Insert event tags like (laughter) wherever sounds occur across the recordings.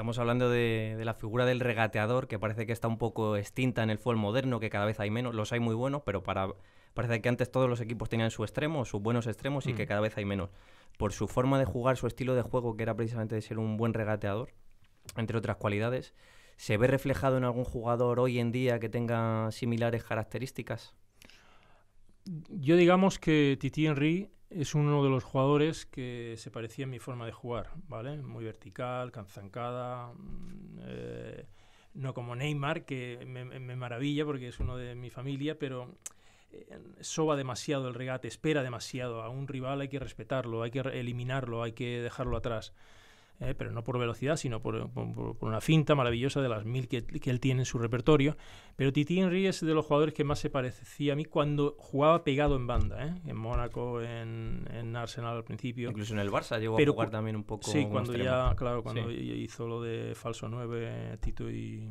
Estamos hablando de, la figura del regateador, que parece que está un poco extinta en el fútbol moderno, que cada vez hay menos. Los hay muy buenos, pero parece que antes todos los equipos tenían su extremo, sus buenos extremos, y que mm. cada vez hay menos. Por su forma de jugar, su estilo de juego, que era precisamente de ser un buen regateador, entre otras cualidades, ¿se ve reflejado en algún jugador hoy en día que tenga similares características? Yo digamos que Titi Henry es uno de los jugadores que se parecía en mi forma de jugar, ¿vale? Muy vertical, canzancada. Mm, eh, no como Neymar, que me, maravilla porque es uno de mi familia, pero eh, soba demasiado el regate, espera demasiado a un rival, hay que respetarlo, hay que eliminarlo, hay que dejarlo atrás. ¿eh? pero no por velocidad, sino por, una finta maravillosa de las mil que, que él tiene en su repertorio. Pero Titi Henry es de los jugadores que más se parecía a mí cuando jugaba pegado en banda, ¿eh? en Mónaco, en, Arsenal al principio. Incluso en el Barça llegó pero, a jugar también un poco. Sí, cuando ya, claro, cuando hizo lo de falso 9, Tito y,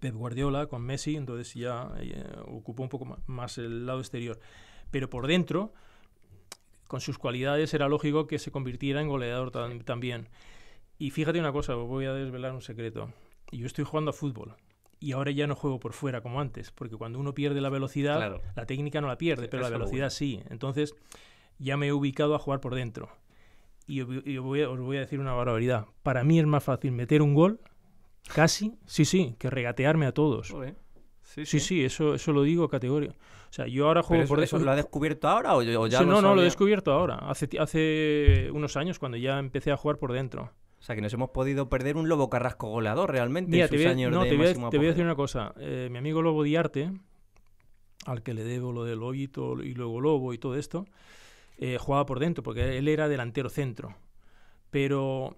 Pep Guardiola con Messi, entonces ya eh, ocupó un poco más el lado exterior. Pero por dentro, con sus cualidades era lógico que se convirtiera en goleador también. Y fíjate una cosa, os voy a desvelar un secreto. Yo estoy jugando a fútbol y ahora ya no juego por fuera como antes, porque cuando uno pierde la velocidad, la técnica no la pierde, pero la velocidad sí. Entonces ya me he ubicado a jugar por dentro. Y, os voy a decir una barbaridad. Para mí es más fácil meter un gol, casi, sí, sí, que regatearme a todos. Sí, sí, eso, eso lo digo categoría. O sea, yo ahora juego por eso. ¿Lo ha descubierto ahora o, ya lo No, no, lo he descubierto ahora. Hace, hace unos años, cuando ya empecé a jugar por dentro. O sea, que nos hemos podido perder un Lobo Carrasco goleador realmente Mira, en años no, te voy, a decir una cosa. Eh, mi amigo Lobo Diarte, al que le debo lo del Lobito y luego Lobo y todo esto, eh, jugaba por dentro, porque él era delantero centro. Pero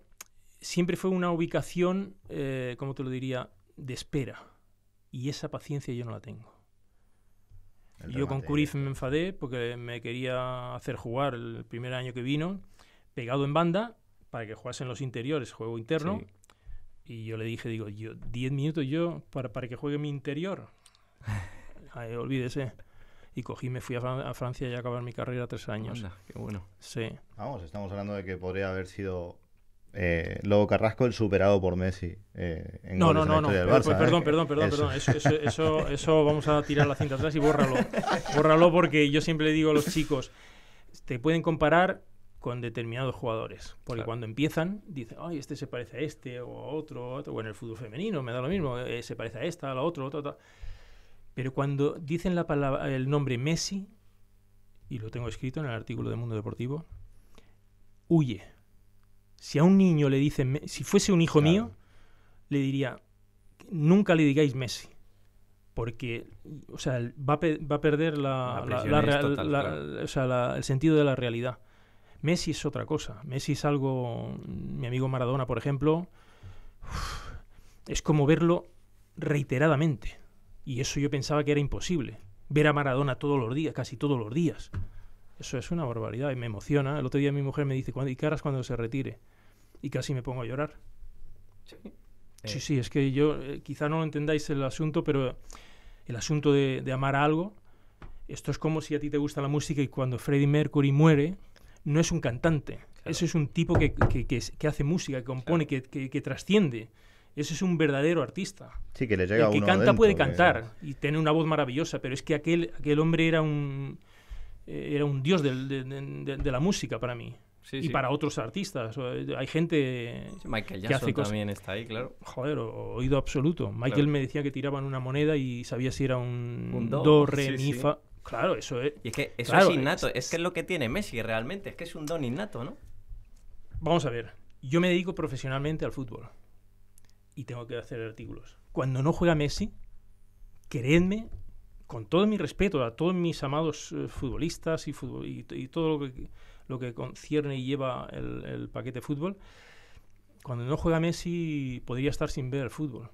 siempre fue una ubicación, eh, como te lo diría?, de espera. Y esa paciencia yo no la tengo. yo con Curif me enfadé porque me quería hacer jugar el primer año que vino, pegado en banda, para que jugase en los interiores, juego interno. Y yo le dije, digo, yo 10 minutos yo para, para que juegue mi interior. (laughs) olvídese. Y cogí, me fui a, Francia y a acabar mi carrera tres años. qué bueno. Sí. Vamos, estamos hablando de que podría haber sido eh, luego Carrasco el superado por Messi. Eh, en no, no, no, no. Pues, ¿eh? perdón, perdón, perdón, perdón. Eso. Eso, vamos a tirar la cinta atrás y bórralo. Bórralo porque yo siempre le digo a los chicos, te pueden comparar con determinados jugadores. Porque cuando empiezan, dicen, ay, este se parece a este o a otro, o, en el fútbol femenino, me da lo mismo, se parece a esta, a la otro, otra, Pero cuando dicen la palabra, el nombre Messi, y lo tengo escrito en el artículo de Mundo Deportivo, huye si a un niño le dicen, si fuese un hijo mío, le diría, nunca le digáis Messi. Porque, o sea, va a, perder la, el sentido de la realidad. Messi es otra cosa. Messi es algo, mi amigo Maradona, por ejemplo, es como verlo reiteradamente. Y eso yo pensaba que era imposible. Ver a Maradona todos los días, casi todos los días. Eso es una barbaridad y me emociona. El otro día mi mujer me dice, ¿y qué harás cuando se retire? y casi me pongo a llorar. Sí, sí, eh. es que yo eh, quizá no lo entendáis el asunto, pero el asunto de, amar algo, esto es como si a ti te gusta la música y cuando Freddie Mercury muere, no es un cantante. eso Ese es un tipo que, hace música, que compone, que, trasciende. Ese es un verdadero artista. Sí, que le llega El que canta puede cantar y tiene una voz maravillosa, pero es que aquel, aquel hombre era un, eh, era un dios de, la música para mí y para otros artistas. Hay gente. Michael Jackson también está ahí, claro. Joder, oído absoluto. Michael me decía que tiraban una moneda y sabía si era un, do, re, fa. Claro, eso es. Y es que eso es innato. Es, que es lo que tiene Messi realmente. Es que es un don innato, ¿no? Vamos a ver. Yo me dedico profesionalmente al fútbol. Y tengo que hacer artículos. Cuando no juega Messi, creedme con todo mi respeto a todos mis amados eh, futbolistas y, y, todo lo que, lo que concierne y lleva el, el paquete de fútbol, cuando no juega Messi podría estar sin ver el fútbol.